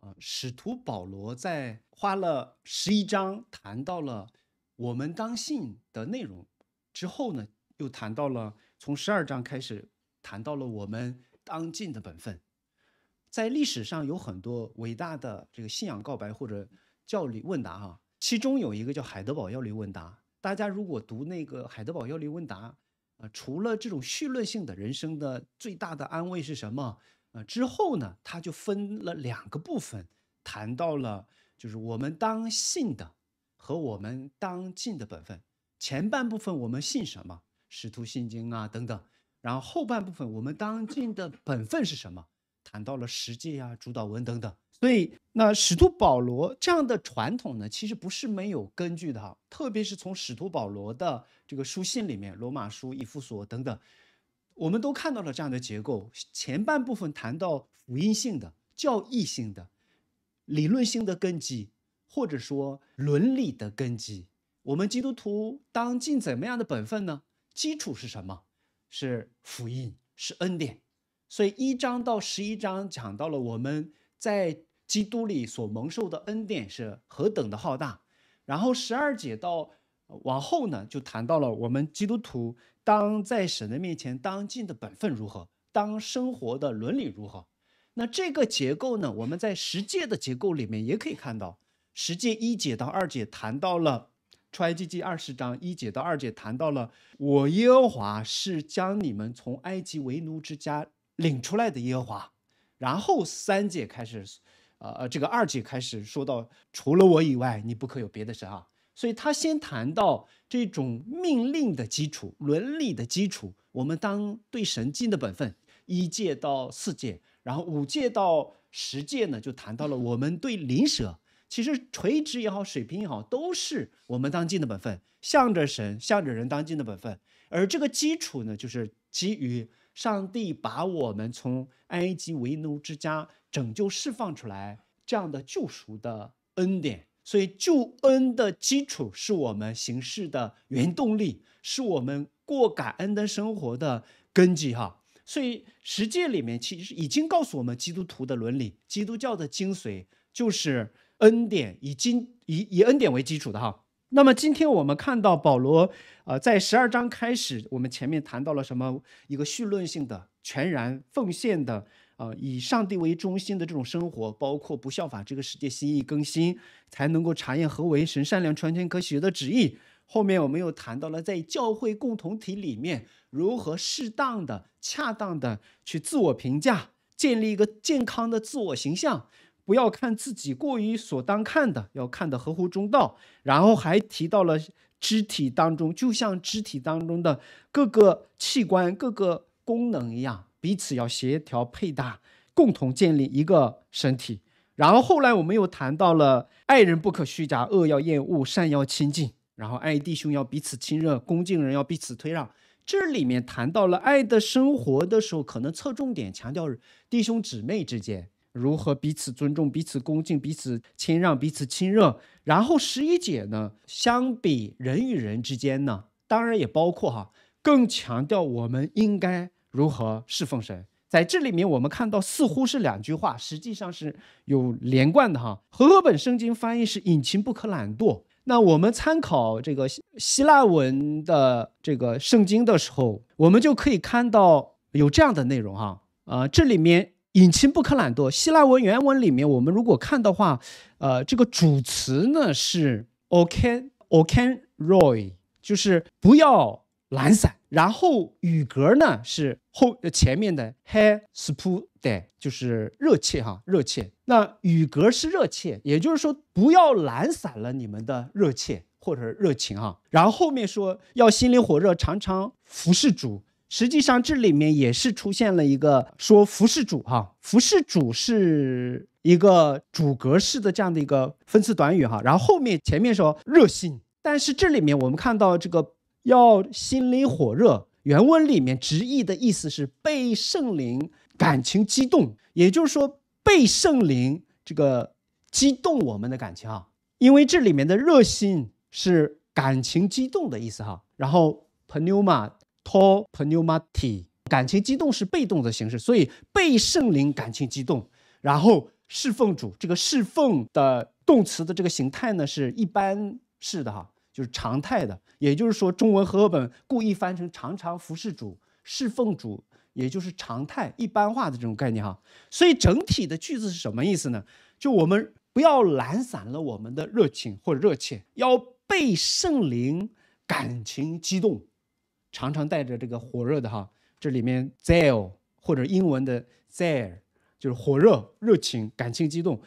啊，使徒保罗在花了十一章谈到了我们当信的内容之后呢，又谈到了从十二章开始谈到了我们当尽的本分。在历史上有很多伟大的这个信仰告白或者教理问答哈，其中有一个叫海德堡要理问答。大家如果读那个海德堡要理问答啊，除了这种叙论性的人生的最大的安慰是什么？啊，之后呢，他就分了两个部分，谈到了就是我们当信的和我们当尽的本分。前半部分我们信什么，使徒信经啊等等；然后后半部分我们当尽的本分是什么，谈到了实际啊、主导文等等。所以那使徒保罗这样的传统呢，其实不是没有根据的哈，特别是从使徒保罗的这个书信里面，罗马书、以弗所等等。我们都看到了这样的结构，前半部分谈到福音性的、教义性的、理论性的根基，或者说伦理的根基。我们基督徒当尽怎么样的本分呢？基础是什么？是福音，是恩典。所以一章到十一章讲到了我们在基督里所蒙受的恩典是何等的浩大。然后十二节到。往后呢，就谈到了我们基督徒当在神的面前当尽的本分如何，当生活的伦理如何。那这个结构呢，我们在十诫的结构里面也可以看到，十诫一节到二节谈到了《出埃及记》二十章一节到二节谈到了我耶和华是将你们从埃及为奴之家领出来的耶和华，然后三节开始，呃呃，这个二节开始说到除了我以外，你不可有别的神啊。所以他先谈到这种命令的基础、伦理的基础，我们当对神尽的本分，一戒到四戒，然后五戒到十戒呢，就谈到了我们对邻舍，其实垂直也好，水平也好，都是我们当尽的本分，向着神、向着人当尽的本分。而这个基础呢，就是基于上帝把我们从埃及为奴之家拯救释放出来这样的救赎的恩典。所以救恩的基础是我们行事的原动力，是我们过感恩的生活的根基哈。所以实践里面其实已经告诉我们，基督徒的伦理、基督教的精髓就是恩典，以经以以恩典为基础的哈。那么今天我们看到保罗，呃，在十二章开始，我们前面谈到了什么一个叙论性的全然奉献的。啊，以上帝为中心的这种生活，包括不效法这个世界心意更新，才能够查验何为神善良、全全科学的旨意。后面我们又谈到了在教会共同体里面，如何适当的、恰当的去自我评价，建立一个健康的自我形象，不要看自己过于所当看的，要看的合乎中道。然后还提到了肢体当中，就像肢体当中的各个器官、各个功能一样。彼此要协调配搭，共同建立一个身体。然后后来我们又谈到了爱人不可虚假，恶要厌恶，善要亲近。然后爱弟兄要彼此亲热，恭敬人要彼此推让。这里面谈到了爱的生活的时候，可能侧重点强调弟兄姊妹之间如何彼此尊重、彼此恭敬、彼此谦让、彼此亲热。然后十一节呢，相比人与人之间呢，当然也包括哈，更强调我们应该。如何侍奉神？在这里面，我们看到似乎是两句话，实际上是有连贯的哈。和合本圣经翻译是“引擎不可懒惰”。那我们参考这个希腊文的这个圣经的时候，我们就可以看到有这样的内容哈。呃，这里面“引擎不可懒惰”，希腊文原文里面，我们如果看的话，呃，这个主词呢是 o k a n okan roy”，就是不要懒散。然后语格呢是后呃前面的 hei s p o d e 就是热切哈热切，那语格是热切，也就是说不要懒散了你们的热切或者热情哈。然后后面说要心灵火热，常常服侍主。实际上这里面也是出现了一个说服侍主哈，服侍主是一个主格式的这样的一个分词短语哈。然后后面前面说热心，但是这里面我们看到这个。要心里火热，原文里面直译的意思是被圣灵感情激动，也就是说被圣灵这个激动我们的感情啊，因为这里面的热心是感情激动的意思哈。然后 pneuma to pneumati，感情激动是被动的形式，所以被圣灵感情激动。然后侍奉主，这个侍奉的动词的这个形态呢是一般式的哈。就是常态的，也就是说，中文和合本故意翻成“常常服侍主、侍奉主”，也就是常态、一般化的这种概念哈。所以整体的句子是什么意思呢？就我们不要懒散了我们的热情或者热切，要被圣灵感情激动，常常带着这个火热的哈。这里面 zeal 或者英文的 zeal 就是火热、热情、感情激动，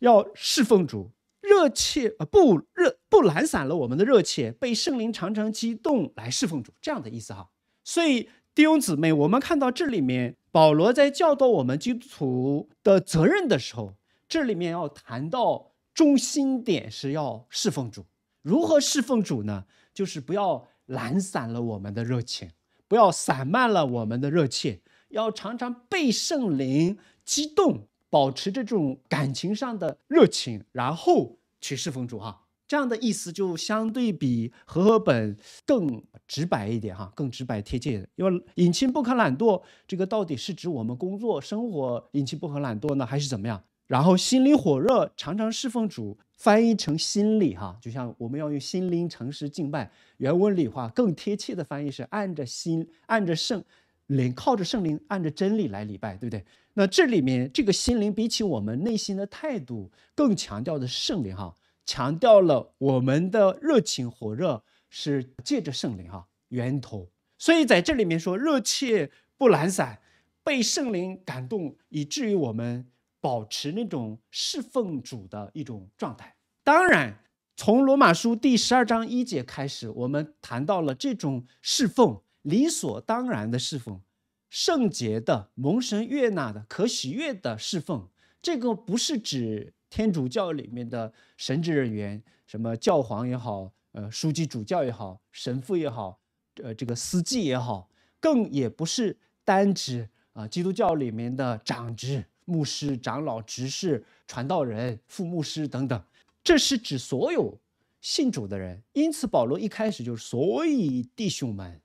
要侍奉主。热切，呃，不热，不懒散了。我们的热切被圣灵常常激动来侍奉主，这样的意思哈。所以弟兄姊妹，我们看到这里面，保罗在教导我们基督徒的责任的时候，这里面要谈到中心点是要侍奉主。如何侍奉主呢？就是不要懒散了我们的热情，不要散漫了我们的热切，要常常被圣灵激动。保持这种感情上的热情，然后去侍奉主哈，这样的意思就相对比和合本更直白一点哈，更直白贴切。因为隐亲不可懒惰，这个到底是指我们工作生活隐亲不可懒惰呢，还是怎么样？然后心里火热，常常侍奉主，翻译成心里哈，就像我们要用心灵诚实敬拜，原文里话更贴切的翻译是按着心，按着圣。灵靠着圣灵，按着真理来礼拜，对不对？那这里面这个心灵，比起我们内心的态度，更强调的是圣灵哈，强调了我们的热情火热是借着圣灵哈源头。所以在这里面说，热切不懒散，被圣灵感动，以至于我们保持那种侍奉主的一种状态。当然，从罗马书第十二章一节开始，我们谈到了这种侍奉。理所当然的侍奉，圣洁的、蒙神悦纳的、可喜悦的侍奉，这个不是指天主教里面的神职人员，什么教皇也好，呃，书记主教也好，神父也好，呃，这个司祭也好，更也不是单指啊基督教里面的长职、牧师、长老、执事、传道人、副牧师等等，这是指所有信主的人。因此，保罗一开始就是，所以弟兄们。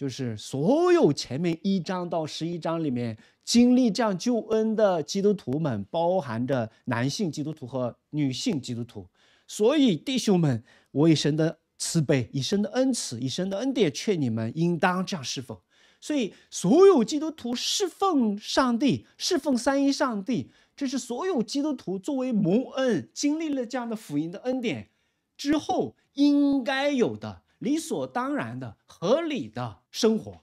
就是所有前面一章到十一章里面经历这样救恩的基督徒们，包含着男性基督徒和女性基督徒。所以弟兄们，我以神的慈悲、以神的恩慈、以神的恩典劝你们，应当这样侍奉。所以所有基督徒侍奉上帝、侍奉三一上帝，这是所有基督徒作为蒙恩、经历了这样的福音的恩典之后应该有的、理所当然的、合理的。生活，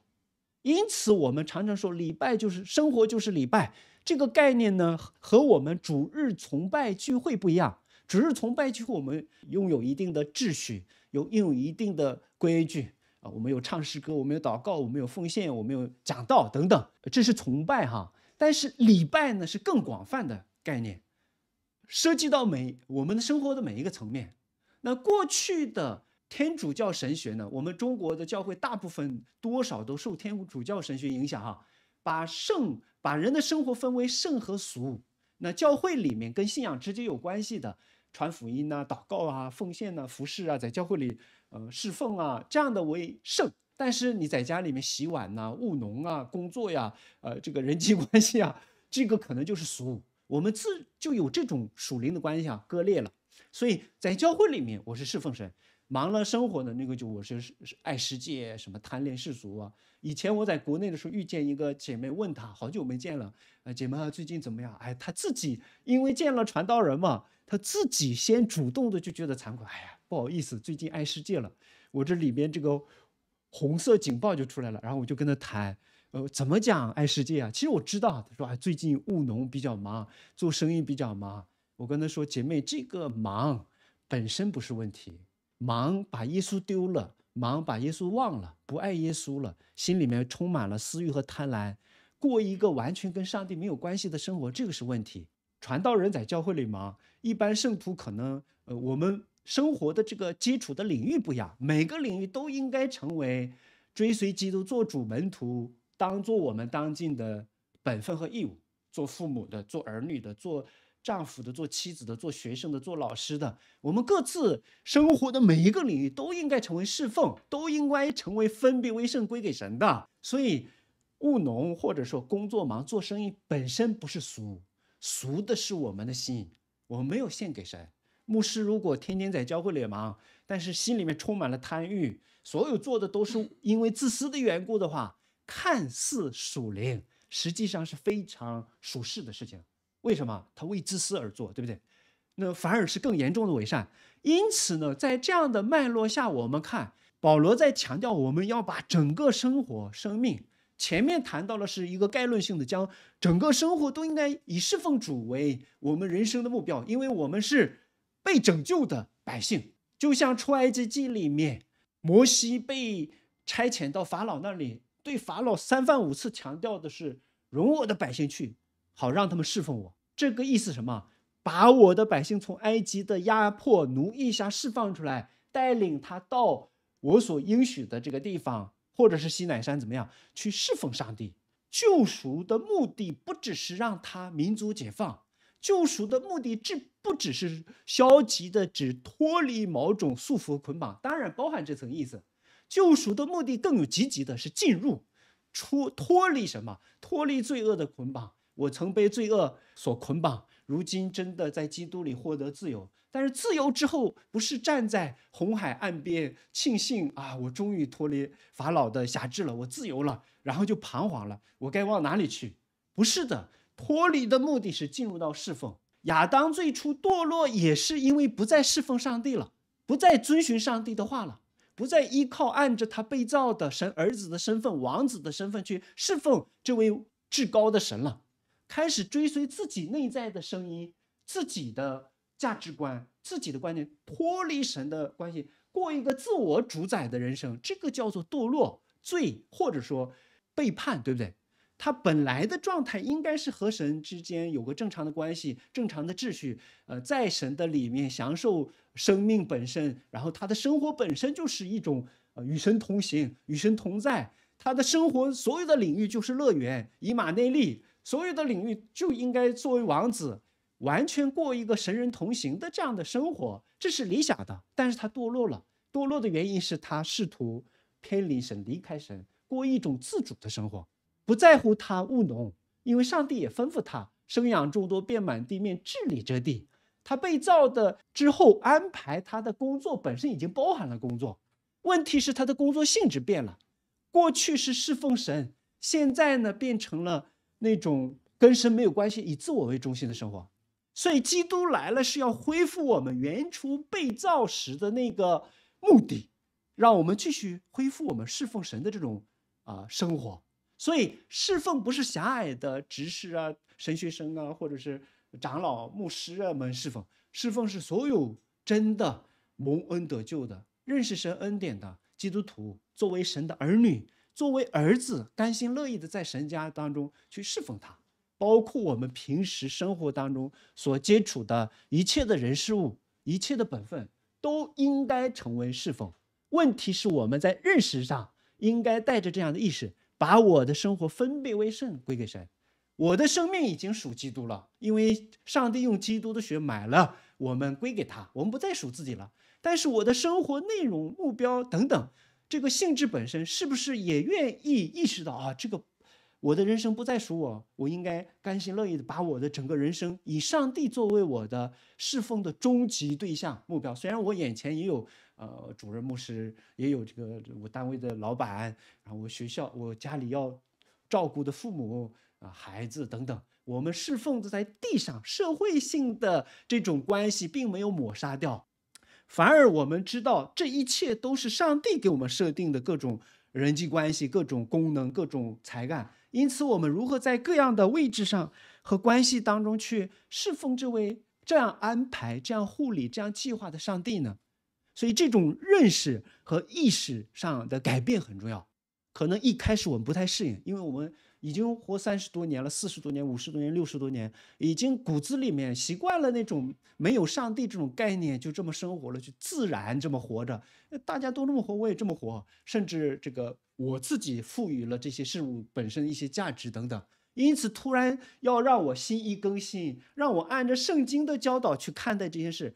因此我们常常说礼拜就是生活，就是礼拜这个概念呢，和我们主日崇拜聚会不一样。主日崇拜聚会我们拥有一定的秩序，有拥有一定的规矩啊，我们有唱诗歌，我们有祷告，我们有奉献，我们有讲道等等，这是崇拜哈。但是礼拜呢是更广泛的概念，涉及到每我们的生活的每一个层面。那过去的。天主教神学呢？我们中国的教会大部分多少都受天主教神学影响哈，把圣把人的生活分为圣和俗。那教会里面跟信仰直接有关系的，传福音啊、祷告啊、奉献啊、服侍啊，在教会里呃侍奉啊，这样的为圣。但是你在家里面洗碗呐、务农啊、工作呀、呃这个人际关系啊，这个可能就是俗。我们自就有这种属灵的关系啊，割裂了。所以在教会里面，我是侍奉神。忙了生活的那个就我是爱世界什么贪恋世俗啊。以前我在国内的时候遇见一个姐妹，问她好久没见了，呃，姐妹最近怎么样？哎，她自己因为见了传道人嘛，她自己先主动的就觉得惭愧。哎呀，不好意思，最近爱世界了，我这里边这个红色警报就出来了。然后我就跟她谈，呃，怎么讲爱世界啊？其实我知道，她说啊，最近务农比较忙，做生意比较忙。我跟她说，姐妹这个忙本身不是问题。忙把耶稣丢了，忙把耶稣忘了，不爱耶稣了，心里面充满了私欲和贪婪，过一个完全跟上帝没有关系的生活，这个是问题。传道人在教会里忙，一般圣徒可能，呃，我们生活的这个基础的领域不一样，每个领域都应该成为追随基督做主门徒，当做我们当尽的本分和义务。做父母的，做儿女的，做。丈夫的做妻子的做学生的做老师的，我们各自生活的每一个领域都应该成为侍奉，都应该成为分别为圣归给神的。所以，务农或者说工作忙做生意本身不是俗，俗的是我们的心，我们没有献给神。牧师如果天天在教会里忙，但是心里面充满了贪欲，所有做的都是因为自私的缘故的话，看似属灵，实际上是非常属世的事情。为什么他为自私而做，对不对？那反而是更严重的伪善。因此呢，在这样的脉络下，我们看保罗在强调，我们要把整个生活、生命前面谈到的是一个概论性的，将整个生活都应该以侍奉主为我们人生的目标，因为我们是被拯救的百姓。就像出埃及记里面，摩西被差遣到法老那里，对法老三番五次强调的是容我的百姓去。好让他们侍奉我，这个意思什么？把我的百姓从埃及的压迫奴役下释放出来，带领他到我所应许的这个地方，或者是西乃山怎么样去侍奉上帝？救赎的目的不只是让他民族解放，救赎的目的只不只是消极的只脱离某种束缚捆绑，当然包含这层意思。救赎的目的更有积极的是进入，出脱离什么？脱离罪恶的捆绑。我曾被罪恶所捆绑，如今真的在基督里获得自由。但是自由之后，不是站在红海岸边庆幸啊，我终于脱离法老的辖制了，我自由了，然后就彷徨了，我该往哪里去？不是的，脱离的目的是进入到侍奉。亚当最初堕落也是因为不再侍奉上帝了，不再遵循上帝的话了，不再依靠按着他被造的神儿子的身份、王子的身份去侍奉这位至高的神了。开始追随自己内在的声音，自己的价值观、自己的观念，脱离神的关系，过一个自我主宰的人生，这个叫做堕落、罪，或者说背叛，对不对？他本来的状态应该是和神之间有个正常的关系、正常的秩序。呃，在神的里面享受生命本身，然后他的生活本身就是一种呃与神同行、与神同在，他的生活所有的领域就是乐园。以马内利。所有的领域就应该作为王子，完全过一个神人同行的这样的生活，这是理想的。但是他堕落了，堕落的原因是他试图偏离神、离开神，过一种自主的生活，不在乎他务农，因为上帝也吩咐他生养众多，遍满地面，治理这地。他被造的之后安排他的工作，本身已经包含了工作。问题是他的工作性质变了，过去是侍奉神，现在呢变成了。那种跟神没有关系、以自我为中心的生活，所以基督来了是要恢复我们原初被造时的那个目的，让我们继续恢复我们侍奉神的这种啊生活。所以侍奉不是狭隘的执事啊、神学生啊，或者是长老、牧师啊们侍奉，侍奉是所有真的蒙恩得救的、认识神恩典的基督徒，作为神的儿女。作为儿子，甘心乐意的在神家当中去侍奉他，包括我们平时生活当中所接触的一切的人事物，一切的本分，都应该成为侍奉。问题是我们在认识上应该带着这样的意识，把我的生活分别为圣，归给神？我的生命已经属基督了，因为上帝用基督的血买了我们，归给他，我们不再属自己了。但是我的生活内容、目标等等。这个性质本身是不是也愿意意识到啊？这个，我的人生不再属我，我应该甘心乐意的把我的整个人生以上帝作为我的侍奉的终极对象目标。虽然我眼前也有呃主任、牧师，也有这个我单位的老板，然后我学校、我家里要照顾的父母啊、孩子等等，我们侍奉的在地上社会性的这种关系并没有抹杀掉。反而我们知道这一切都是上帝给我们设定的各种人际关系、各种功能、各种才干。因此，我们如何在各样的位置上和关系当中去侍奉这位这样安排、这样护理、这样计划的上帝呢？所以，这种认识和意识上的改变很重要。可能一开始我们不太适应，因为我们。已经活三十多年了，四十多年，五十多年，六十多年，已经骨子里面习惯了那种没有上帝这种概念，就这么生活了，就自然这么活着。大家都这么活，我也这么活，甚至这个我自己赋予了这些事物本身一些价值等等。因此，突然要让我心一更新，让我按照圣经的教导去看待这些事，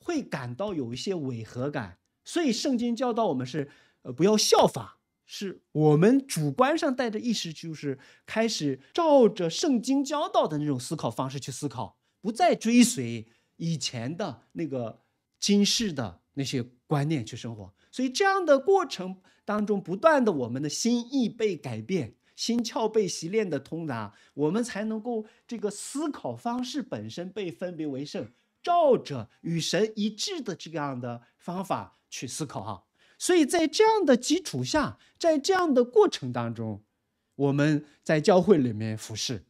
会感到有一些违和感。所以，圣经教导我们是，呃，不要效法。是我们主观上带着意识，就是开始照着圣经教导的那种思考方式去思考，不再追随以前的那个今世的那些观念去生活。所以这样的过程当中，不断的我们的心意被改变，心窍被习练的通达，我们才能够这个思考方式本身被分别为圣，照着与神一致的这样的方法去思考哈。所以在这样的基础下，在这样的过程当中，我们在教会里面服侍，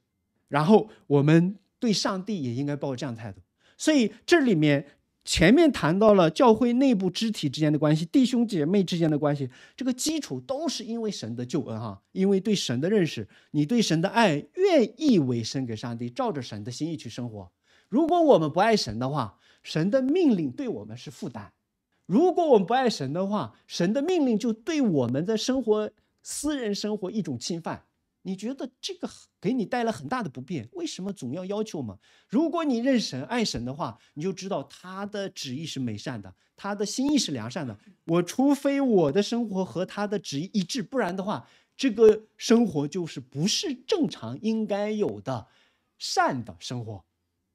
然后我们对上帝也应该抱这样态度。所以这里面前面谈到了教会内部肢体之间的关系，弟兄姐妹之间的关系，这个基础都是因为神的救恩哈，因为对神的认识，你对神的爱，愿意委身给上帝照着神的心意去生活。如果我们不爱神的话，神的命令对我们是负担。如果我们不爱神的话，神的命令就对我们的生活、私人生活一种侵犯。你觉得这个给你带来很大的不便？为什么总要要求嘛？如果你认神、爱神的话，你就知道他的旨意是美善的，他的心意是良善的。我除非我的生活和他的旨意一致，不然的话，这个生活就是不是正常应该有的善的生活。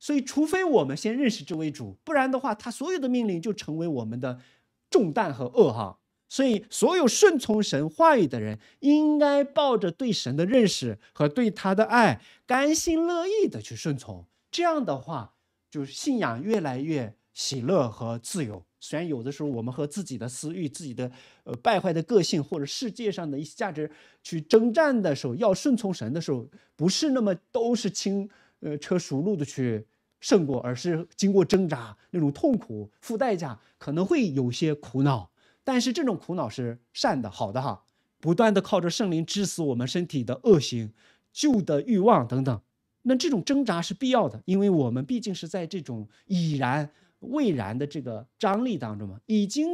所以，除非我们先认识这位主，不然的话，他所有的命令就成为我们的重担和噩哈。所以，所有顺从神话语的人，应该抱着对神的认识和对他的爱，甘心乐意的去顺从。这样的话，就信仰越来越喜乐和自由。虽然有的时候我们和自己的私欲、自己的呃败坏的个性或者世界上的一些价值去征战的时候，要顺从神的时候，不是那么都是轻呃车熟路的去。胜过，而是经过挣扎那种痛苦付代价，可能会有些苦恼，但是这种苦恼是善的、好的哈。不断的靠着圣灵，致死我们身体的恶行、旧的欲望等等。那这种挣扎是必要的，因为我们毕竟是在这种已然未然的这个张力当中嘛，已经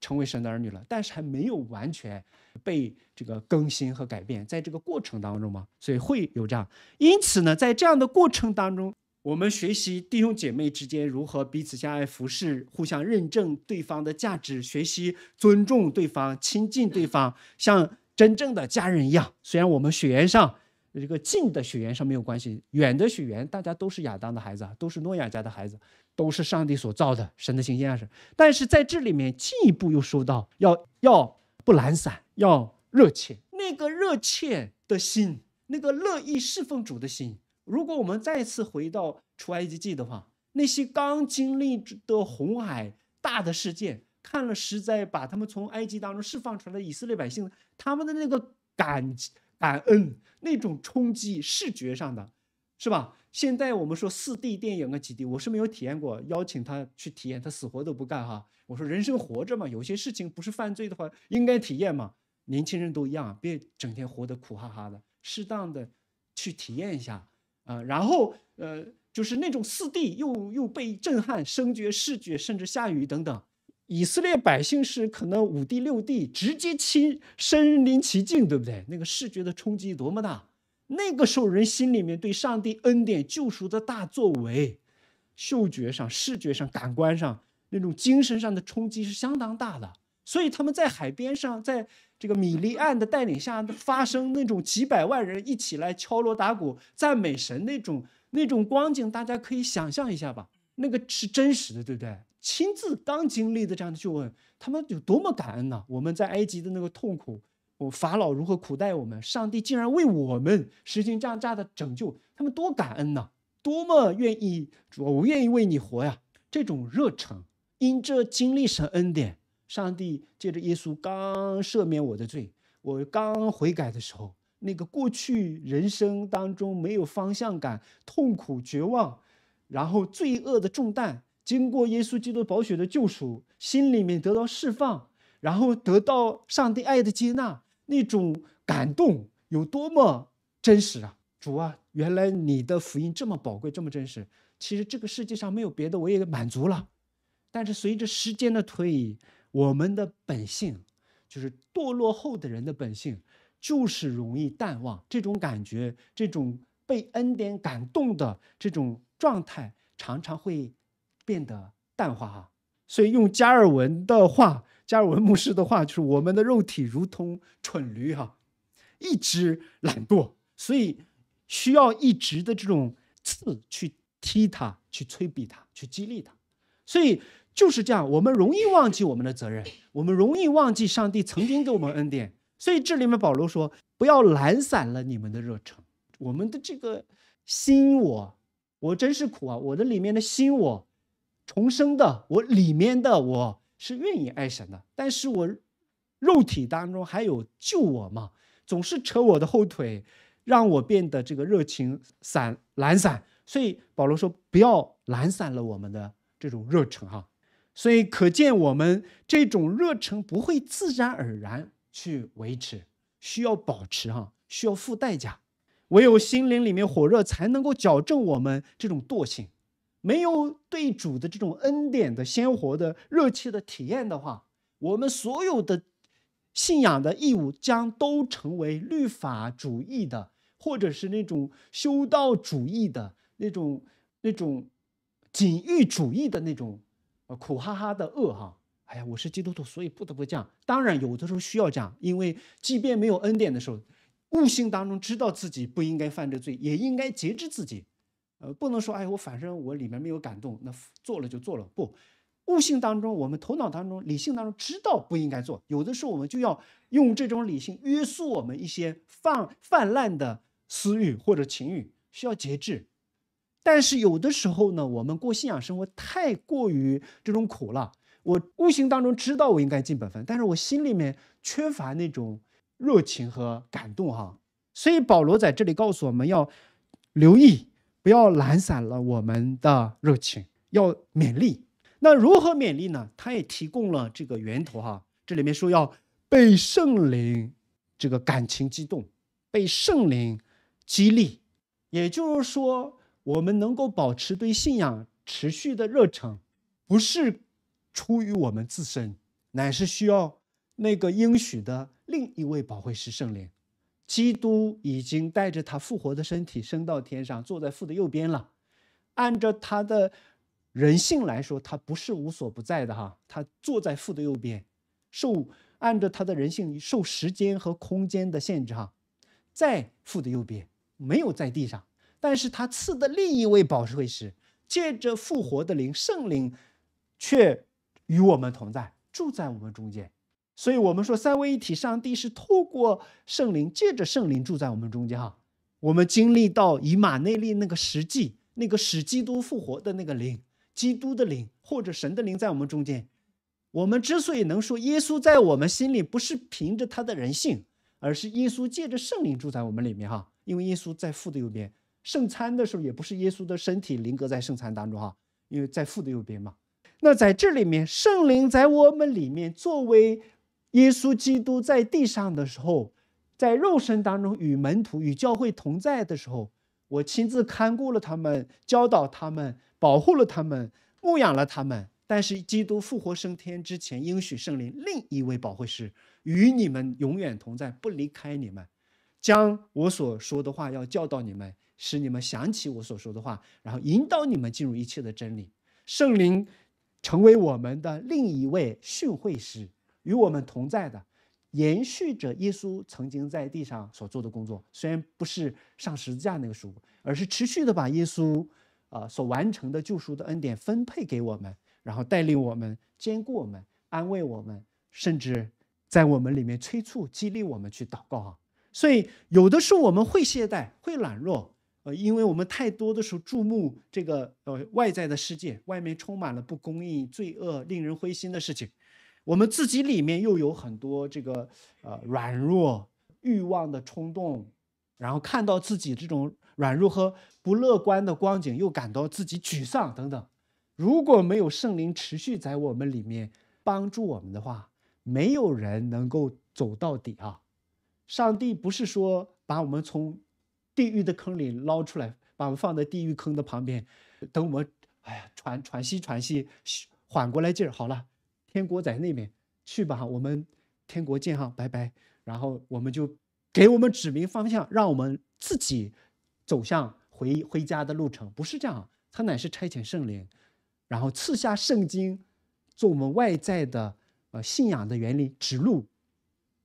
成为神的儿女了，但是还没有完全被这个更新和改变，在这个过程当中嘛，所以会有这样。因此呢，在这样的过程当中。我们学习弟兄姐妹之间如何彼此相爱服侍，互相认证对方的价值，学习尊重对方、亲近对方，像真正的家人一样。虽然我们血缘上，这个近的血缘上没有关系，远的血缘大家都是亚当的孩子，都是诺亚家的孩子，都是上帝所造的神的形象是。但是在这里面进一步又说到，要要不懒散，要热切，那个热切的心，那个乐意侍奉主的心。如果我们再次回到出埃及记的话，那些刚经历的红海大的事件，看了实在把他们从埃及当中释放出来的以色列百姓，他们的那个感感恩那种冲击，视觉上的，是吧？现在我们说四 D 电影啊，几 D，我是没有体验过，邀请他去体验，他死活都不干哈。我说人生活着嘛，有些事情不是犯罪的话，应该体验嘛。年轻人都一样，别整天活得苦哈哈的，适当的去体验一下。啊，然后呃，就是那种四 D 又又被震撼，声觉、视觉，甚至下雨等等，以色列百姓是可能五 D 六 D 直接亲身临其境，对不对？那个视觉的冲击多么大！那个时候人心里面对上帝恩典救赎的大作为，嗅觉上、视觉上、感官上那种精神上的冲击是相当大的。所以他们在海边上，在这个米利安的带领下，发生那种几百万人一起来敲锣打鼓赞美神那种那种光景，大家可以想象一下吧。那个是真实的，对不对？亲自刚经历的这样的救恩，他们有多么感恩呢？我们在埃及的那个痛苦，我法老如何苦待我们？上帝竟然为我们实行这样这样的拯救，他们多感恩呐！多么愿意，我愿意为你活呀！这种热忱，因这经历神恩典。上帝借着耶稣刚赦免我的罪，我刚悔改的时候，那个过去人生当中没有方向感、痛苦、绝望，然后罪恶的重担，经过耶稣基督宝血的救赎，心里面得到释放，然后得到上帝爱的接纳，那种感动有多么真实啊！主啊，原来你的福音这么宝贵，这么真实。其实这个世界上没有别的，我也满足了。但是随着时间的推移，我们的本性，就是堕落后的人的本性，就是容易淡忘这种感觉，这种被恩典感动的这种状态，常常会变得淡化哈。所以用加尔文的话，加尔文牧师的话，就是我们的肉体如同蠢驴哈，一直懒惰，所以需要一直的这种刺去踢它，去催逼它，去激励它，所以。就是这样，我们容易忘记我们的责任，我们容易忘记上帝曾经给我们恩典。所以这里面保罗说：“不要懒散了你们的热忱。”我们的这个心我，我真是苦啊！我的里面的心我，重生的我里面的我是愿意爱神的，但是我肉体当中还有救我嘛，总是扯我的后腿，让我变得这个热情散懒散。所以保罗说：“不要懒散了我们的这种热忱。”哈。所以可见，我们这种热忱不会自然而然去维持，需要保持哈，需要付代价。唯有心灵里面火热，才能够矫正我们这种惰性。没有对主的这种恩典的鲜活的热切的体验的话，我们所有的信仰的义务将都成为律法主义的，或者是那种修道主义的那种、那种禁欲主义的那种。苦哈哈的饿哈，哎呀，我是基督徒，所以不得不降。当然，有的时候需要降，因为即便没有恩典的时候，悟性当中知道自己不应该犯这罪，也应该节制自己。呃，不能说，哎，我反正我里面没有感动，那做了就做了。不，悟性当中，我们头脑当中、理性当中知道不应该做，有的时候我们就要用这种理性约束我们一些泛泛滥的私欲或者情欲，需要节制。但是有的时候呢，我们过信仰生活太过于这种苦了。我无形当中知道我应该尽本分，但是我心里面缺乏那种热情和感动哈。所以保罗在这里告诉我们要留意，不要懒散了我们的热情，要勉励。那如何勉励呢？他也提供了这个源头哈。这里面说要被圣灵这个感情激动，被圣灵激励，也就是说。我们能够保持对信仰持续的热忱，不是出于我们自身，乃是需要那个应许的另一位保惠师圣灵。基督已经带着他复活的身体升到天上，坐在父的右边了。按照他的人性来说，他不是无所不在的哈，他坐在父的右边，受按照他的人性受时间和空间的限制哈，在父的右边，没有在地上。但是他赐的另一位保惠师，借着复活的灵，圣灵，却与我们同在，住在我们中间。所以，我们说三位一体上帝是透过圣灵，借着圣灵住在我们中间。哈，我们经历到以马内利那个实际，那个使基督复活的那个灵，基督的灵或者神的灵在我们中间。我们之所以能说耶稣在我们心里，不是凭着他的人性，而是耶稣借着圣灵住在我们里面。哈，因为耶稣在父的右边。圣餐的时候，也不是耶稣的身体灵格在圣餐当中哈，因为在父的右边嘛。那在这里面，圣灵在我们里面，作为耶稣基督在地上的时候，在肉身当中与门徒与教会同在的时候，我亲自看顾了他们，教导他们，保护了他们，牧养了他们。但是基督复活升天之前，应许圣灵另一位保护师与你们永远同在，不离开你们，将我所说的话要教导你们。使你们想起我所说的话，然后引导你们进入一切的真理。圣灵成为我们的另一位训会师，与我们同在的，延续着耶稣曾经在地上所做的工作。虽然不是上十字架那个书，而是持续的把耶稣啊所完成的救赎的恩典分配给我们，然后带领我们、兼顾我们、安慰我们，甚至在我们里面催促、激励我们去祷告啊。所以，有的时候我们会懈怠、会软弱。呃，因为我们太多的时候注目这个呃外在的世界，外面充满了不公义、罪恶、令人灰心的事情，我们自己里面又有很多这个呃软弱、欲望的冲动，然后看到自己这种软弱和不乐观的光景，又感到自己沮丧等等。如果没有圣灵持续在我们里面帮助我们的话，没有人能够走到底啊！上帝不是说把我们从。地狱的坑里捞出来，把我们放在地狱坑的旁边，等我，们，哎呀，喘喘息喘息，缓过来劲儿，好了，天国在那边，去吧，我们天国见哈，拜拜。然后我们就给我们指明方向，让我们自己走向回回家的路程。不是这样，他乃是差遣圣灵，然后赐下圣经，做我们外在的呃信仰的原理指路，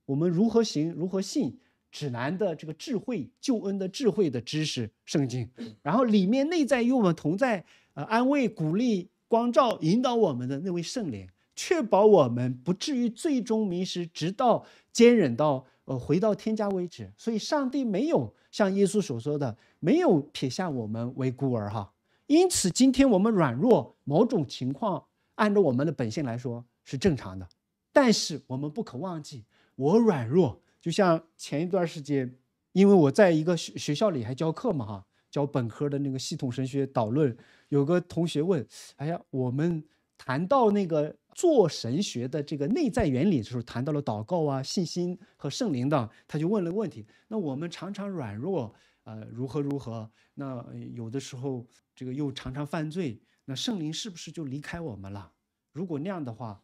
我们如何行，如何信。指南的这个智慧，救恩的智慧的知识圣经，然后里面内在与我们同在，呃，安慰、鼓励、光照、引导我们的那位圣灵，确保我们不至于最终迷失，直到坚忍到呃回到天家为止。所以，上帝没有像耶稣所说的，没有撇下我们为孤儿哈。因此，今天我们软弱，某种情况按照我们的本性来说是正常的，但是我们不可忘记，我软弱。就像前一段时间，因为我在一个学学校里还教课嘛哈，教本科的那个系统神学导论，有个同学问，哎呀，我们谈到那个做神学的这个内在原理，的时候，谈到了祷告啊、信心和圣灵的，他就问了个问题，那我们常常软弱，呃，如何如何？那有的时候这个又常常犯罪，那圣灵是不是就离开我们了？如果那样的话？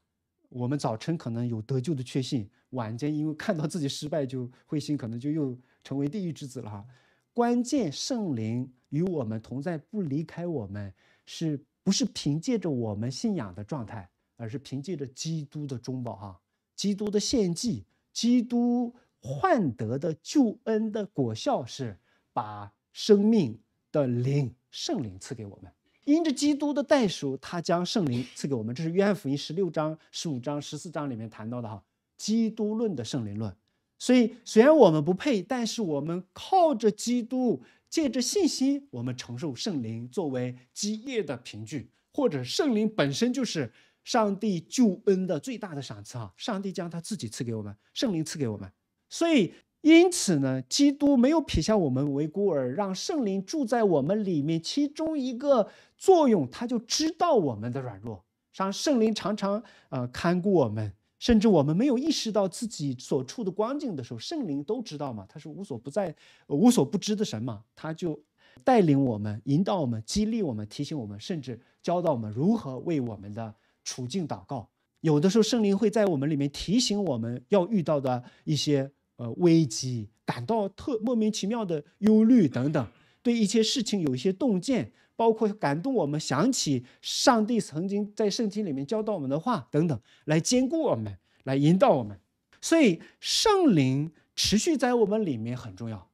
我们早晨可能有得救的确信，晚间因为看到自己失败就灰心，可能就又成为地狱之子了。哈，关键圣灵与我们同在，不离开我们，是不是凭借着我们信仰的状态，而是凭借着基督的中保？哈，基督的献祭，基督换得的救恩的果效是把生命的灵，圣灵赐给我们。因着基督的代赎，他将圣灵赐给我们。这是约翰福音十六章、十五章、十四章里面谈到的哈，基督论的圣灵论。所以，虽然我们不配，但是我们靠着基督，借着信心，我们承受圣灵作为基业的凭据，或者圣灵本身就是上帝救恩的最大的赏赐哈。上帝将他自己赐给我们，圣灵赐给我们，所以。因此呢，基督没有撇下我们为孤儿，让圣灵住在我们里面。其中一个作用，他就知道我们的软弱。让圣灵常常呃看顾我们，甚至我们没有意识到自己所处的光景的时候，圣灵都知道嘛。他是无所不在、无所不知的神嘛，他就带领我们、引导我们、激励我们、提醒我们，甚至教导我们如何为我们的处境祷告。有的时候，圣灵会在我们里面提醒我们要遇到的一些。呃，危机感到特莫名其妙的忧虑等等，对一些事情有一些洞见，包括感动我们想起上帝曾经在圣经里面教导我们的话等等，来兼顾我们，来引导我们。所以圣灵持续在我们里面很重要。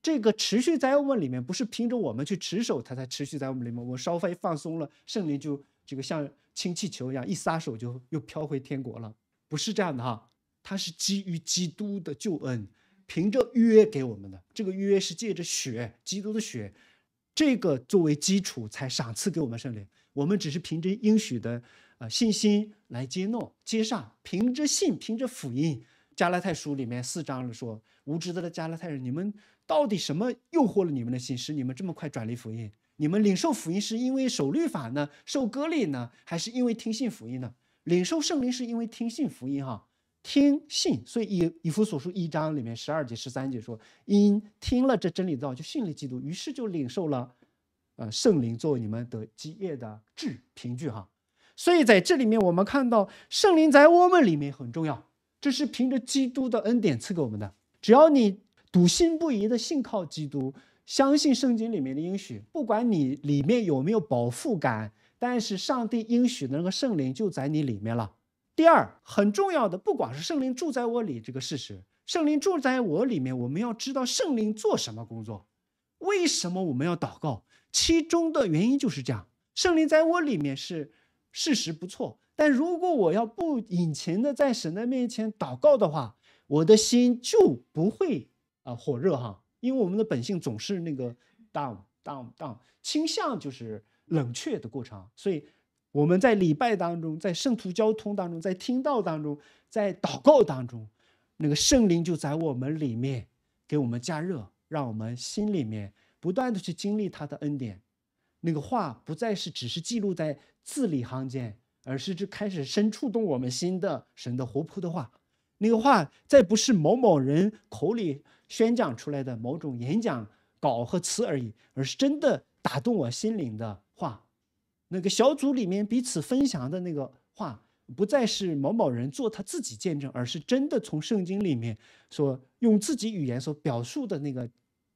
这个持续在我们里面，不是凭着我们去持守，它才持续在我们里面。我稍微放松了，圣灵就这个像氢气球一样，一撒手就又飘回天国了。不是这样的哈。它是基于基督的救恩，凭着约给我们的。这个约是借着血，基督的血，这个作为基础才赏赐给我们圣灵。我们只是凭着应许的，呃，信心来接诺、接上，凭着信、凭着福音。加拉太书里面四章了，说无知的加拉太人，你们到底什么诱惑了你们的心，使你们这么快转离福音？你们领受福音是因为守律法呢，受割礼呢，还是因为听信福音呢？领受圣灵是因为听信福音，哈。听信，所以以以弗所书一章里面十二节、十三节说，因听了这真理道，就信了基督，于是就领受了，呃，圣灵作为你们的基业的质凭据哈。所以在这里面，我们看到圣灵在我们里面很重要，这是凭着基督的恩典赐给我们的。只要你笃信不疑的信靠基督，相信圣经里面的应许，不管你里面有没有饱腹感，但是上帝应许的那个圣灵就在你里面了。第二，很重要的，不管是圣灵住在我里这个事实，圣灵住在我里面，我们要知道圣灵做什么工作，为什么我们要祷告？其中的原因就是这样：圣灵在我里面是事实不错，但如果我要不隐情的在神的面前祷告的话，我的心就不会啊火热哈，因为我们的本性总是那个 down down down，倾向就是冷却的过程，所以。我们在礼拜当中，在圣徒交通当中，在听道当中，在祷告当中，那个圣灵就在我们里面，给我们加热，让我们心里面不断的去经历他的恩典。那个话不再是只是记录在字里行间，而是这开始深触动我们心的神的活泼的话。那个话再不是某某人口里宣讲出来的某种演讲稿和词而已，而是真的打动我心灵的。那个小组里面彼此分享的那个话，不再是某某人做他自己见证，而是真的从圣经里面所用自己语言所表述的那个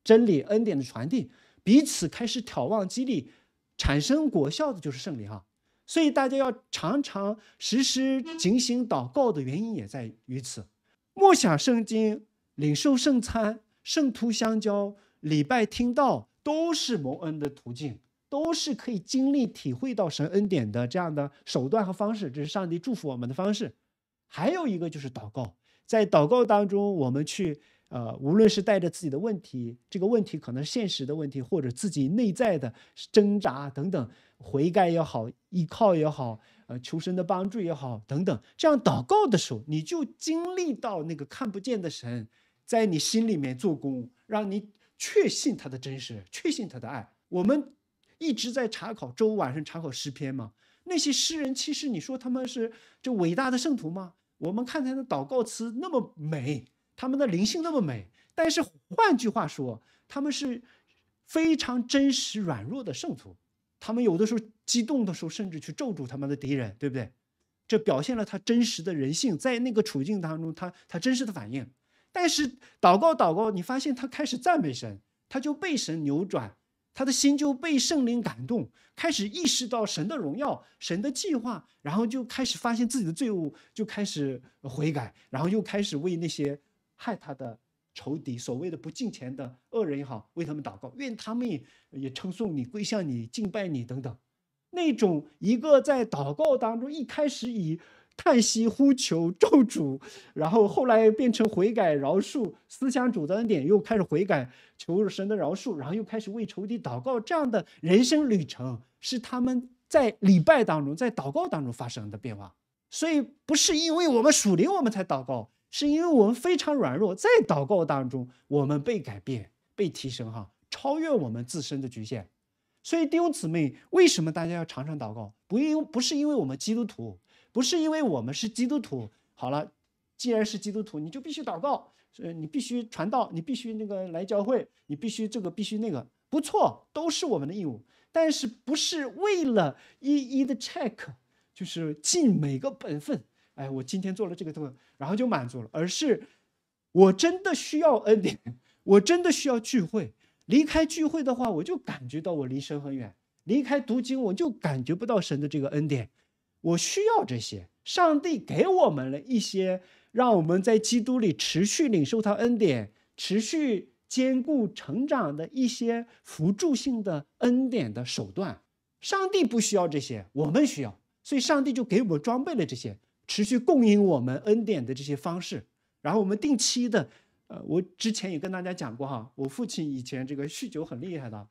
真理恩典的传递，彼此开始眺望激励，产生果效的就是胜利哈。所以大家要常常实时警醒祷告的原因也在于此。默想圣经、领受圣餐、圣徒相交、礼拜听道，都是蒙恩的途径。都是可以经历体会到神恩典的这样的手段和方式，这是上帝祝福我们的方式。还有一个就是祷告，在祷告当中，我们去呃，无论是带着自己的问题，这个问题可能是现实的问题，或者自己内在的挣扎等等，悔改也好，依靠也好，呃，求神的帮助也好等等，这样祷告的时候，你就经历到那个看不见的神在你心里面做工，让你确信他的真实，确信他的爱。我们。一直在查考，周五晚上查考诗篇嘛。那些诗人，其实你说他们是这伟大的圣徒吗？我们看他的祷告词那么美，他们的灵性那么美，但是换句话说，他们是非常真实、软弱的圣徒。他们有的时候激动的时候，甚至去咒住他们的敌人，对不对？这表现了他真实的人性，在那个处境当中，他他真实的反应。但是祷告祷告，你发现他开始赞美神，他就被神扭转。他的心就被圣灵感动，开始意识到神的荣耀、神的计划，然后就开始发现自己的罪恶，就开始悔改，然后又开始为那些害他的仇敌、所谓的不敬虔的恶人也好，为他们祷告，愿他们也称颂你、归向你、敬拜你等等。那种一个在祷告当中，一开始以。叹息、呼求、咒主，然后后来变成悔改、饶恕、思想主的点，又开始悔改、求神的饶恕，然后又开始为仇敌祷告。这样的人生旅程是他们在礼拜当中、在祷告当中发生的变化。所以不是因为我们属灵，我们才祷告，是因为我们非常软弱，在祷告当中我们被改变、被提升，哈，超越我们自身的局限。所以弟兄姊妹，为什么大家要常常祷告？不因不是因为我们基督徒。不是因为我们是基督徒，好了，既然是基督徒，你就必须祷告，呃，你必须传道，你必须那个来教会，你必须这个必须那个，不错，都是我们的义务。但是不是为了一一的 check，就是尽每个本分？哎，我今天做了这个动作，然后就满足了，而是我真的需要恩典，我真的需要聚会。离开聚会的话，我就感觉到我离神很远；离开读经，我就感觉不到神的这个恩典。我需要这些，上帝给我们了一些让我们在基督里持续领受他恩典、持续坚固成长的一些辅助性的恩典的手段。上帝不需要这些，我们需要，所以上帝就给我们装备了这些持续供应我们恩典的这些方式。然后我们定期的，呃，我之前也跟大家讲过哈，我父亲以前这个酗酒很厉害的，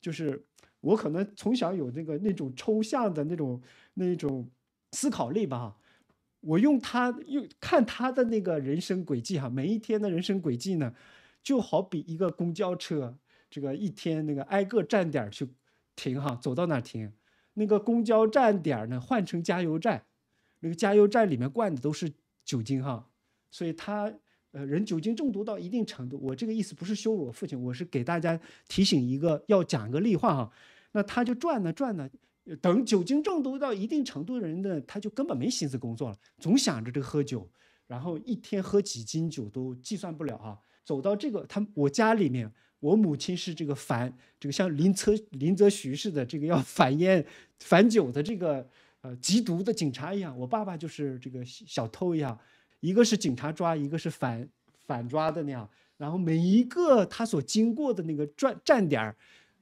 就是。我可能从小有那个那种抽象的那种那种思考力吧，我用他用看他的那个人生轨迹哈，每一天的人生轨迹呢，就好比一个公交车，这个一天那个挨个站点去停哈，走到哪停，那个公交站点呢换成加油站，那个加油站里面灌的都是酒精哈，所以他呃人酒精中毒到一定程度，我这个意思不是羞辱我父亲，我是给大家提醒一个要讲一个例话哈。那他就转呢转呢，等酒精中毒到一定程度的人呢，他就根本没心思工作了，总想着这喝酒，然后一天喝几斤酒都计算不了啊。走到这个他我家里面，我母亲是这个反这个像林则林则徐似的这个要反烟反酒的这个呃缉毒的警察一样，我爸爸就是这个小偷一样，一个是警察抓，一个是反反抓的那样。然后每一个他所经过的那个转站点儿。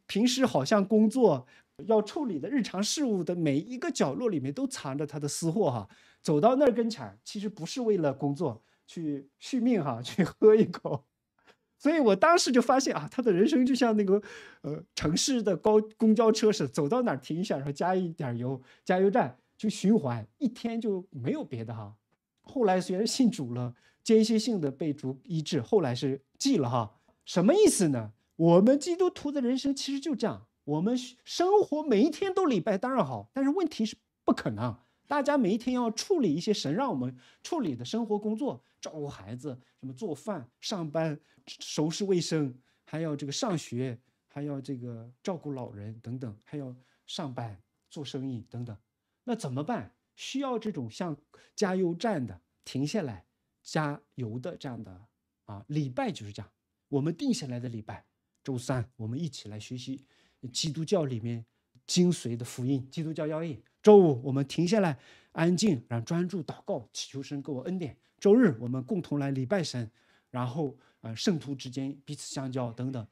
平时好像工作要处理的日常事务的每一个角落里面都藏着他的私货哈，走到那儿跟前儿，其实不是为了工作去续命哈，去喝一口。所以我当时就发现啊，他的人生就像那个呃城市的高公交车似的，走到哪儿停一下，然后加一点油，加油站就循环，一天就没有别的哈。后来虽然信主了，间歇性的被主医治，后来是记了哈，什么意思呢？我们基督徒的人生其实就这样，我们生活每一天都礼拜当然好，但是问题是不可能，大家每一天要处理一些神让我们处理的生活、工作、照顾孩子、什么做饭、上班、收拾卫生，还要这个上学，还要这个照顾老人等等，还要上班做生意等等，那怎么办？需要这种像加油站的停下来加油的这样的啊，礼拜就是这样，我们定下来的礼拜。周三，我们一起来学习基督教里面精髓的福音，基督教要义。周五，我们停下来安静，然后专注祷告，祈求神给我恩典。周日，我们共同来礼拜神，然后呃，圣徒之间彼此相交等等。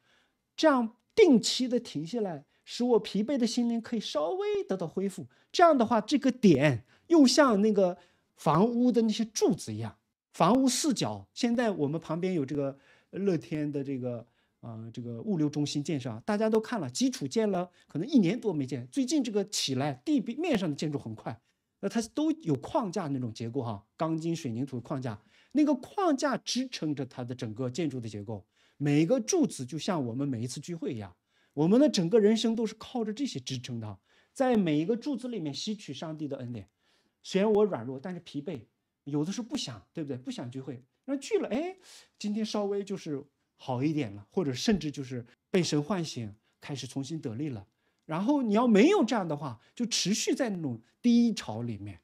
这样定期的停下来，使我疲惫的心灵可以稍微得到恢复。这样的话，这个点又像那个房屋的那些柱子一样，房屋四角。现在我们旁边有这个乐天的这个。啊，这个物流中心建设啊，大家都看了，基础建了，可能一年多没建，最近这个起来，地面上的建筑很快，那它都有框架那种结构哈，钢筋水泥土框架，那个框架支撑着它的整个建筑的结构，每一个柱子就像我们每一次聚会一样，我们的整个人生都是靠着这些支撑的，在每一个柱子里面吸取上帝的恩典，虽然我软弱，但是疲惫，有的时候不想，对不对？不想聚会，那去了，哎，今天稍微就是。好一点了，或者甚至就是被神唤醒，开始重新得力了。然后你要没有这样的话，就持续在那种低潮里面。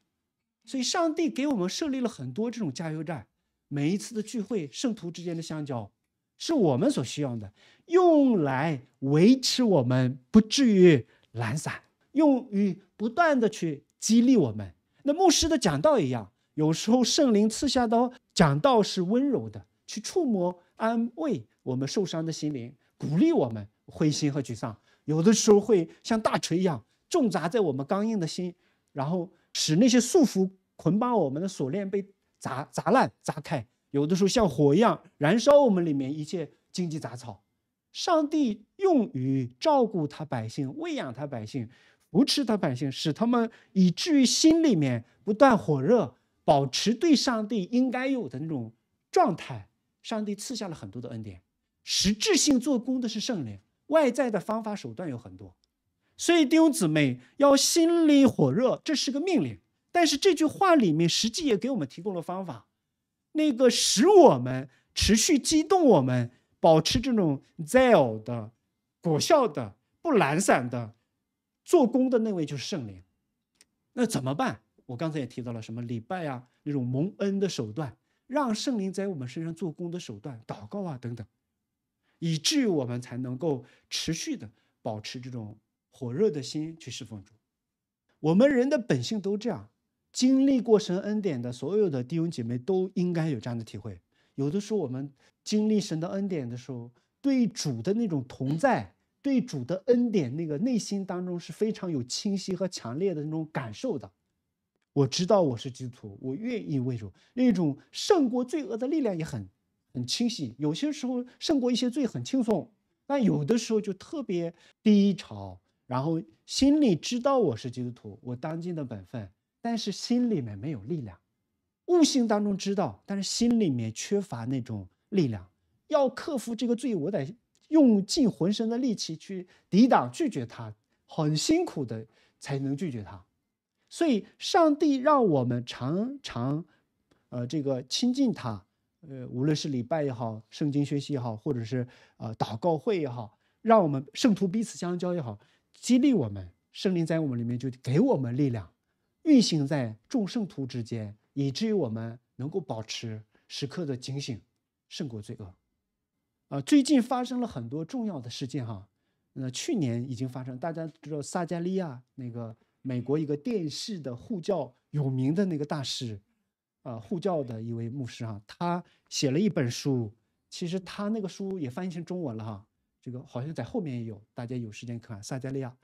所以，上帝给我们设立了很多这种加油站，每一次的聚会、圣徒之间的相交，是我们所需要的，用来维持我们不至于懒散，用于不断的去激励我们。那牧师的讲道一样，有时候圣灵赐下的讲道是温柔的，去触摸。安慰我们受伤的心灵，鼓励我们灰心和沮丧。有的时候会像大锤一样重砸在我们刚硬的心，然后使那些束缚捆绑我们的锁链被砸砸烂砸开。有的时候像火一样燃烧我们里面一切荆棘杂草。上帝用于照顾他百姓，喂养他百姓，扶持他百姓，使他们以至于心里面不断火热，保持对上帝应该有的那种状态。上帝赐下了很多的恩典，实质性做工的是圣灵，外在的方法手段有很多，所以弟兄姊妹要心里火热，这是个命令。但是这句话里面实际也给我们提供了方法，那个使我们持续激动我们、保持这种 zeal 的、果效的、不懒散的做工的那位就是圣灵。那怎么办？我刚才也提到了什么礼拜啊，那种蒙恩的手段。让圣灵在我们身上做工的手段，祷告啊等等，以至于我们才能够持续的保持这种火热的心去侍奉主。我们人的本性都这样，经历过神恩典的所有的弟兄姐妹都应该有这样的体会。有的时候我们经历神的恩典的时候，对主的那种同在，对主的恩典那个内心当中是非常有清晰和强烈的那种感受的。我知道我是基督徒，我愿意为主。另一种胜过罪恶的力量也很很清晰。有些时候胜过一些罪很轻松，但有的时候就特别低潮。然后心里知道我是基督徒，我当今的本分，但是心里面没有力量。悟性当中知道，但是心里面缺乏那种力量。要克服这个罪，我得用尽浑身的力气去抵挡、拒绝它，很辛苦的才能拒绝它。所以，上帝让我们常常，呃，这个亲近他，呃，无论是礼拜也好，圣经学习也好，或者是呃，祷告会也好，让我们圣徒彼此相交也好，激励我们，圣灵在我们里面就给我们力量，运行在众圣徒之间，以至于我们能够保持时刻的警醒，胜过罪恶。啊，最近发生了很多重要的事件哈，呃，去年已经发生，大家知道撒加利亚那个。美国一个电视的护教有名的那个大师，啊，护教的一位牧师哈，他写了一本书，其实他那个书也翻译成中文了哈，这个好像在后面也有，大家有时间看。撒加利亚，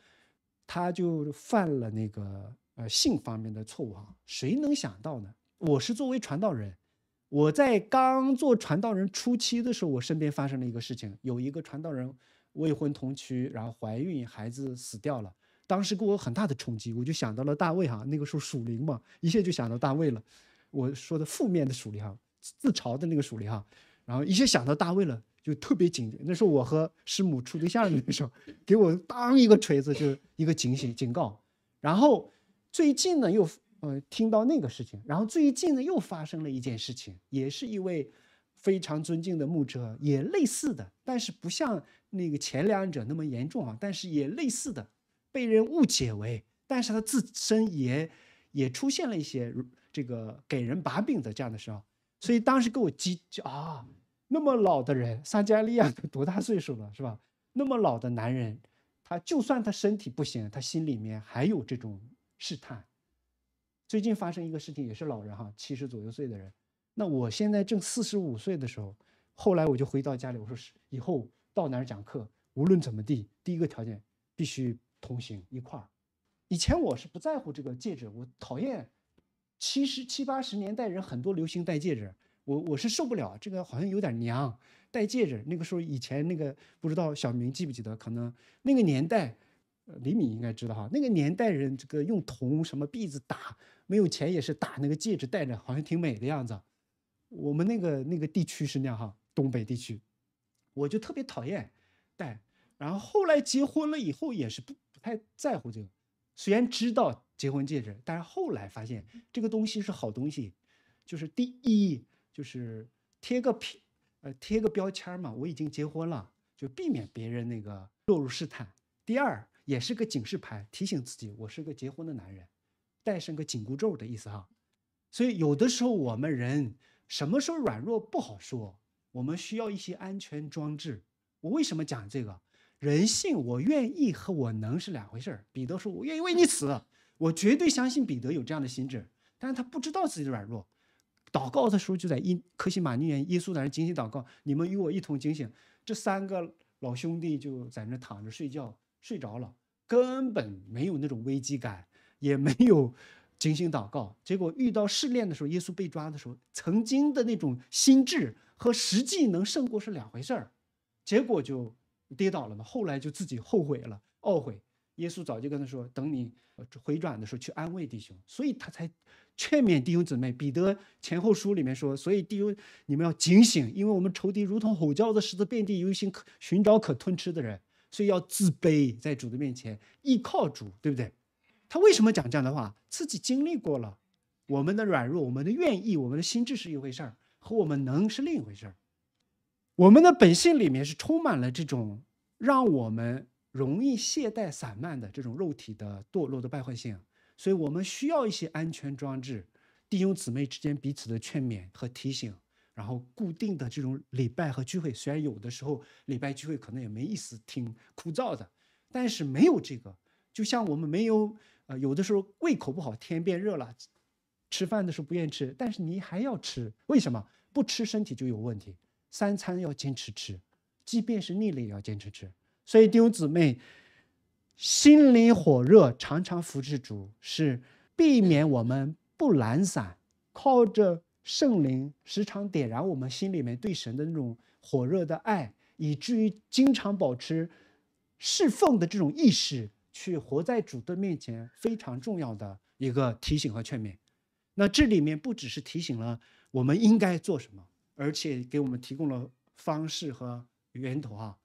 他就犯了那个呃性方面的错误哈，谁能想到呢？我是作为传道人，我在刚做传道人初期的时候，我身边发生了一个事情，有一个传道人未婚同居，然后怀孕，孩子死掉了。当时给我很大的冲击，我就想到了大卫哈，那个时候属灵嘛，一下就想到大卫了。我说的负面的属灵哈，自嘲的那个属灵哈，然后一下想到大卫了，就特别警觉。那时候我和师母处对象的时候，给我当一个锤子，就一个警醒、警告。然后最近呢，又呃听到那个事情，然后最近呢又发生了一件事情，也是一位非常尊敬的牧者，也类似的，但是不像那个前两者那么严重啊，但是也类似的。被人误解为，但是他自身也也出现了一些这个给人把柄的这样的时候，所以当时给我激就啊，那么老的人，萨加利亚都 多大岁数了，是吧？那么老的男人，他就算他身体不行，他心里面还有这种试探。最近发生一个事情，也是老人哈，七十左右岁的人。那我现在正四十五岁的时候，后来我就回到家里，我说是以后到哪儿讲课，无论怎么地，第一个条件必须。同行一块儿，以前我是不在乎这个戒指，我讨厌七十七八十年代人很多流行戴戒指，我我是受不了这个，好像有点娘。戴戒指那个时候以前那个不知道小明记不记得，可能那个年代李敏应该知道哈，那个年代人这个用铜什么币子打，没有钱也是打那个戒指戴着，好像挺美的样子。我们那个那个地区是那样哈，东北地区，我就特别讨厌戴。然后后来结婚了以后也是不。太在乎这个，虽然知道结婚戒指，但是后来发现这个东西是好东西，就是第一就是贴个呃贴个标签嘛，我已经结婚了，就避免别人那个落入试探。第二也是个警示牌，提醒自己我是个结婚的男人，带上个紧箍咒的意思哈。所以有的时候我们人什么时候软弱不好说，我们需要一些安全装置。我为什么讲这个？人性，我愿意和我能是两回事儿。彼得说：“我愿意为你死。”我绝对相信彼得有这样的心智，但是他不知道自己的软弱。祷告的时候就在伊克西马尼园，耶稣在那精心祷告：“你们与我一同警醒。”这三个老兄弟就在那躺着睡觉，睡着了，根本没有那种危机感，也没有精心祷告。结果遇到试炼的时候，耶稣被抓的时候，曾经的那种心智和实际能胜过是两回事儿，结果就。跌倒了嘛，后来就自己后悔了，懊悔。耶稣早就跟他说：“等你回转的时候，去安慰弟兄。”所以他才劝勉弟兄姊妹。彼得前后书里面说：“所以弟兄，你们要警醒，因为我们仇敌如同吼叫的狮子，遍地游行，可寻找可吞吃的人。所以要自卑，在主的面前依靠主，对不对？”他为什么讲这样的话？自己经历过了，我们的软弱，我们的愿意，我们的心智是一回事儿，和我们能是另一回事儿。我们的本性里面是充满了这种让我们容易懈怠散漫的这种肉体的堕落的败坏性，所以我们需要一些安全装置，弟兄姊妹之间彼此的劝勉和提醒，然后固定的这种礼拜和聚会。虽然有的时候礼拜聚会可能也没意思，挺枯燥的，但是没有这个，就像我们没有呃，有的时候胃口不好，天变热了，吃饭的时候不愿意吃，但是你还要吃，为什么？不吃身体就有问题。三餐要坚持吃，即便是腻了也要坚持吃。所以弟兄姊妹，心灵火热，常常服侍主，是避免我们不懒散，靠着圣灵时常点燃我们心里面对神的那种火热的爱，以至于经常保持侍奉的这种意识，去活在主的面前，非常重要的一个提醒和劝勉。那这里面不只是提醒了我们应该做什么。而且给我们提供了方式和源头啊，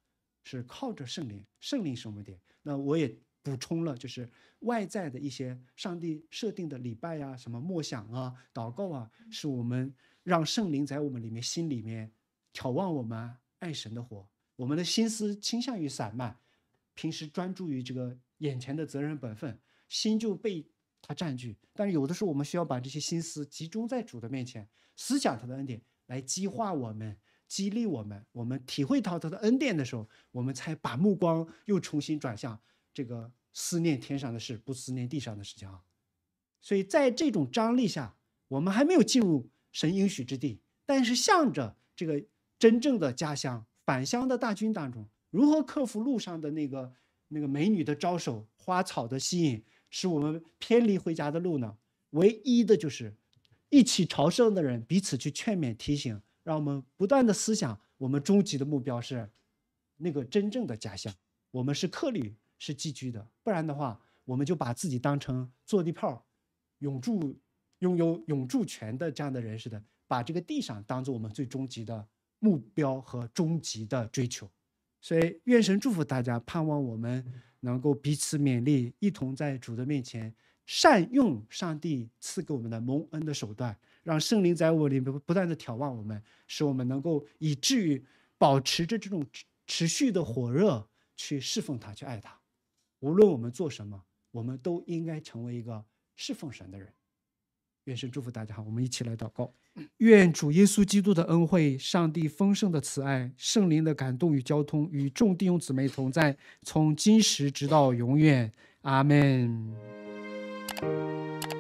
是靠着圣灵。圣灵是我们点？那我也补充了，就是外在的一些上帝设定的礼拜啊，什么默想啊、祷告啊，是我们让圣灵在我们里面、心里面眺望我们爱神的活。我们的心思倾向于散漫，平时专注于这个眼前的责任本分，心就被他占据。但是有的时候，我们需要把这些心思集中在主的面前，思想他的恩典。来激化我们，激励我们，我们体会到他的恩典的时候，我们才把目光又重新转向这个思念天上的事，不思念地上的事情啊。所以在这种张力下，我们还没有进入神应许之地，但是向着这个真正的家乡返乡的大军当中，如何克服路上的那个那个美女的招手、花草的吸引，使我们偏离回家的路呢？唯一的就是。一起朝圣的人彼此去劝勉、提醒，让我们不断的思想。我们终极的目标是那个真正的家乡。我们是客旅，是寄居的，不然的话，我们就把自己当成坐地炮、永驻、拥有永驻权的这样的人似的，把这个地上当做我们最终极的目标和终极的追求。所以，愿神祝福大家，盼望我们能够彼此勉励，一同在主的面前。善用上帝赐给我们的蒙恩的手段，让圣灵在我里面不断的眺望我们，使我们能够以至于保持着这种持续的火热去侍奉他，去爱他。无论我们做什么，我们都应该成为一个侍奉神的人。愿神祝福大家好，我们一起来祷告。愿主耶稣基督的恩惠、上帝丰盛的慈爱、圣灵的感动与交通，与众弟兄姊妹同在，从今时直到永远。阿门。Thank you.